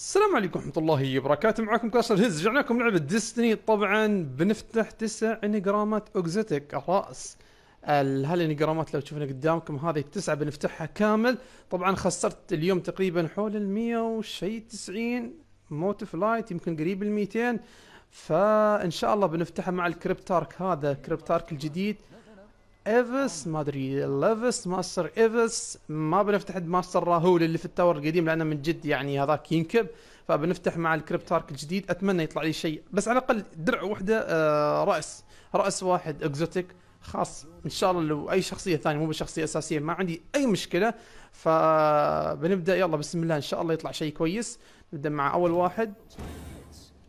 السلام عليكم ورحمة الله وبركاته معكم كاسر هز رجعناكم لعبة ديستني طبعا بنفتح تسع انجرامات اوكزيتك رأس هالانجرامات لو تشوفونها قدامكم هذه التسعة بنفتحها كامل طبعا خسرت اليوم تقريبا حول المية وشي تسعين موت فلايت يمكن قريب الميتين فان شاء الله بنفتحها مع الكريبتارك هذا الكريبتارك الجديد ايفس ما ادري ليفس ماستر ايفس ما بنفتح ماستر راهول اللي في التاور القديم لانه من جد يعني هذاك ينكب فبنفتح مع الكريبتارك الجديد اتمنى يطلع لي شيء بس على الاقل درع وحده آه راس راس واحد اكزوتيك خاص ان شاء الله لو اي شخصيه ثانيه مو بشخصيه اساسيه ما عندي اي مشكله فبنبدا يلا بسم الله ان شاء الله يطلع شيء كويس نبدا مع اول واحد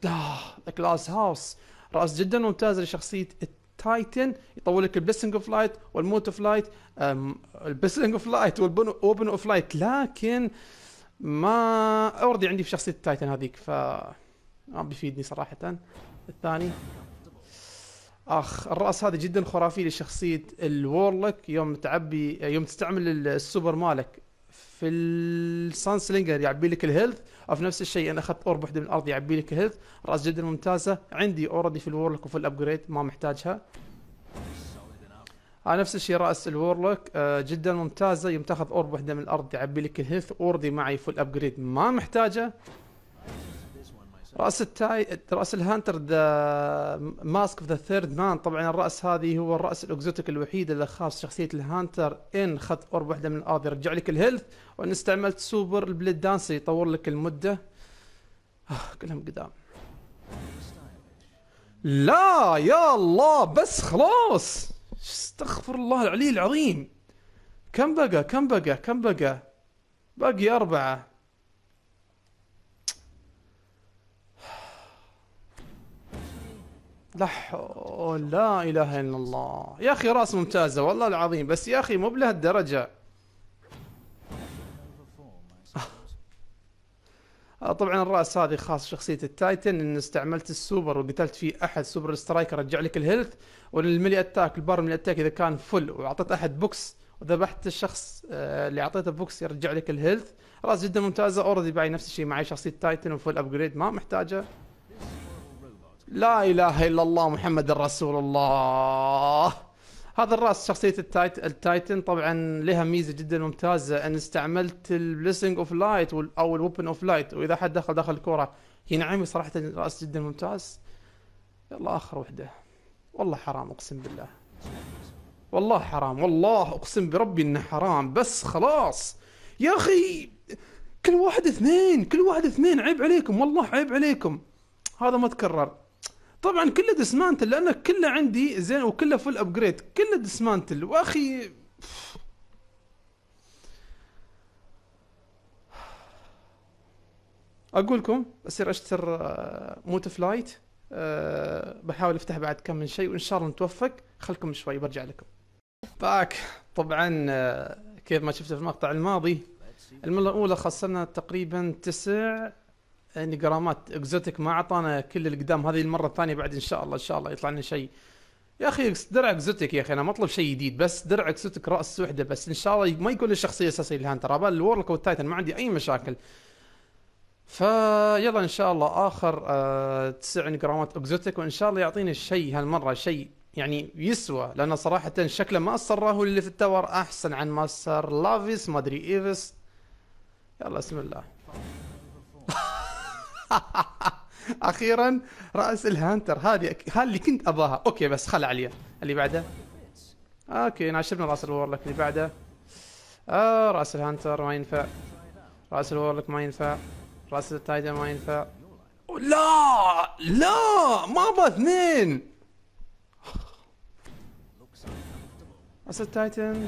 ذا كلاس هاوس راس جدا ممتاز لشخصيه تايتن يطول لك البليسنج اوف لايت والموت اوف لايت البليسنج اوف لايت والبن اوف لايت لكن ما اوردي عندي في شخصيه التايتن هذيك ف ما بيفيدني صراحه الثاني اخ الراس هذا جدا خرافي لشخصيه الورلك يوم تعبي يوم تستعمل السوبر مالك في السان سلينجر يعبي لك الهيلث في نفس الشيء انا اخذت اورب وحده من الارض يعبي لك الهيلث راس جدا ممتازه عندي اوردي في الورلوك وفي الابجريد ما محتاجها آه نفس الشيء راس الورلوك آه جدا ممتازه يوم تاخذ اورب وحده من الارض يعبي لك الهيلث اوردي معي في الابجريد ما محتاجه راس التاي راس الهانتر ذا ماسك اوف ذا ثيرد مان طبعا الراس هذه هو الراس الاكزوتيك الوحيد اللي خاص شخصيه الهانتر ان خذ اورب واحده من الارض يرجع لك الهيلث وان استعملت سوبر البليد دانس يطور لك المده آه كلهم قدام لا يا الله بس خلاص استغفر الله العلي العظيم كم بقى كم بقى كم بقى باقي اربعه لا حول لا اله الا الله يا اخي راس ممتازه والله العظيم بس يا اخي مو بلهالدرجه آه، طبعا الراس هذه خاص شخصيه التايتن ان استعملت السوبر وقتلت فيه احد سوبر سترايكر رجع لك الهيلث والملي اتاك البار ملي اتاك اذا كان فل واعطيت احد بوكس وذبحت الشخص آه، اللي اعطيته بوكس يرجع لك الهيلث راس جدا ممتازه اوريدي باي نفس الشيء معي شخصيه تايتن وفل ابجريد ما محتاجه لا اله الا الله محمد رسول الله هذا الراس شخصيه التايت التايتن طبعا لها ميزه جدا ممتازه ان استعملت البليسنج اوف لايت او الوبن اوف لايت واذا حد دخل دخل الكوره هي نعيمي صراحه راس جدا ممتاز يلا اخر وحده والله حرام اقسم بالله والله حرام والله اقسم بربي انه حرام بس خلاص يا اخي كل واحد اثنين كل واحد اثنين عيب عليكم والله عيب عليكم هذا ما تكرر طبعا كله ديسمانتل لانه كله عندي زين وكله فل ابجريد كله ديسمانتل واخي اقول لكم بصير اشتر آه، موت فلايت أه بحاول افتح بعد كم من شيء وان شاء الله نتوفق خلكم شوي برجع لكم باك طبعا آه، كيف ما شفت في المقطع الماضي المره الاولى خسرنا تقريبا تسع انجرامات اكزوتيك ما اعطانا كل القدام هذه المره الثانيه بعد ان شاء الله ان شاء الله يطلع لنا شيء يا اخي درع اكزوتيك يا اخي انا ما اطلب شيء جديد بس درع اكزوتيك راس وحده بس ان شاء الله ما يكون الشخصيه الاساسيه للهانتر ابى الورلك والتايتن ما عندي اي مشاكل فيلا ان شاء الله اخر آه، تسع جرامات اكزوتيك وان شاء الله يعطيني شيء هالمره شيء يعني يسوى لانه صراحه شكله ما اصراه اللي في التور احسن عن ماستر لافيس ما ادري ايفس يلا بسم الله اخيرا راس الهانتر هذه اللي كنت اباها اوكي بس خل عليه اللي بعده اوكي ناشبنا راس الورلك اللي بعده آه راس الهانتر ما ينفع راس الورلك ما ينفع راس التايدن ما ينفع لا لا ما ابغى اثنين راس التايتن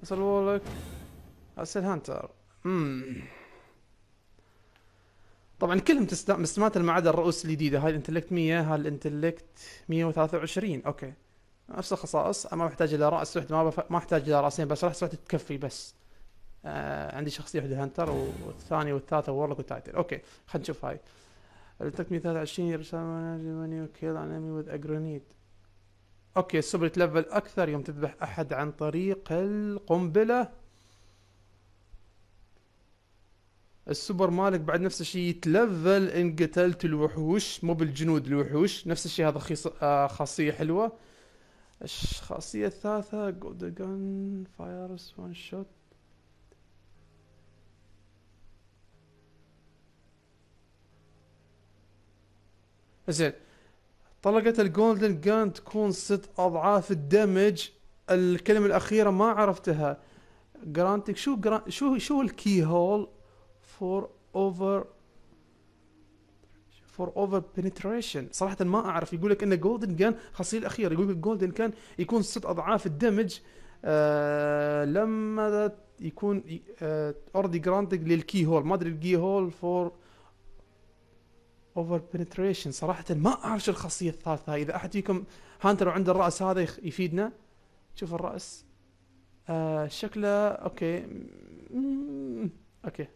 راس الورلك راس الهانتر امم طبعا كلهم مستمات ما عدا الرؤوس الجديده هاي الانتلكت 100 هاي الانتلكت 123 اوكي نفس الخصائص ما بحتاج الى راس واحد ما بف... ما احتاج الى راسين بس راس وحده تكفي بس آه عندي شخصيه واحده هانتر والثانيه والثالثه وورلوك وتايتل اوكي خلينا نشوف هاي الانتلكت 123 رسالة كيل انمي وذ اجرانيد اوكي السوبر تلفل اكثر يوم تذبح احد عن طريق القنبله السوبر مالك بعد نفس الشيء يتلفل ان قتلت الوحوش مو بالجنود الوحوش نفس الشيء هذا خيص... آه خاصيه حلوه الخاصيه الثالثه جو ذا جن فايرز وان شوت زين طلقة الجولدن جان تكون ست اضعاف الدمج الكلمة الاخيرة ما عرفتها جرانتك شو جران شو شو الكي هول فور اوفر فور اوفر بنتريشن صراحه ما اعرف يقول لك ان جولدن جان خاصيه الاخيره يقول لك جولدن كان يكون ست اضعاف الدمج آه لما يكون اوردي جرانتد للكي هول ما ادري الكي هول فور اوفر بنتريشن صراحه ما اعرف شو الخاصيه الثالثه اذا احد فيكم هانتر عنده الراس هذا يفيدنا شوف الراس آه شكله اوكي اوكي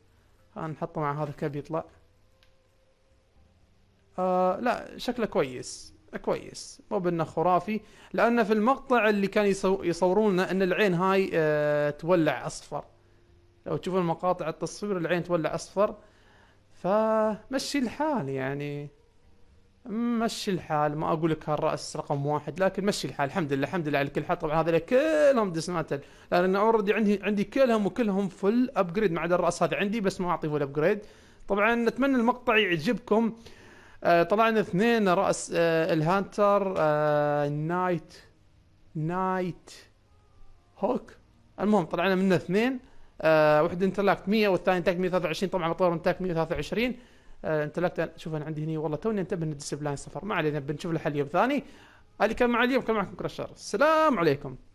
آه، نحطه مع هذا كيف يطلع آه لا شكله كويس كويس مو بانه خرافي لانه في المقطع اللي كان يصورون لنا ان العين هاي آه تولع اصفر لو تشوفون مقاطع التصوير العين تولع اصفر فمشي الحال يعني مشي الحال ما اقول لك هالراس رقم واحد لكن مشي الحال الحمد لله الحمد لله على كل حال طبعا هذول كلهم ديسماتل لان اوريدي عندي عندي كلهم وكلهم فل ابجريد ما عدا الراس هذا عندي بس ما اعطيه فل ابجريد طبعا نتمنى المقطع يعجبكم آه طلعنا اثنين راس آه الهانتر آه نايت نايت هوك المهم طلعنا منه اثنين آه واحد انترلاكت 100 والثاني انتاك 123 طبعا مطور انتاك 123 آه لك شوف انا عندي هني والله توني انتبه ان الديسبلان صفر ما علينا بنشوف له حل يوم ثاني اللي كان مع اليوم كان معكم كراشر السلام عليكم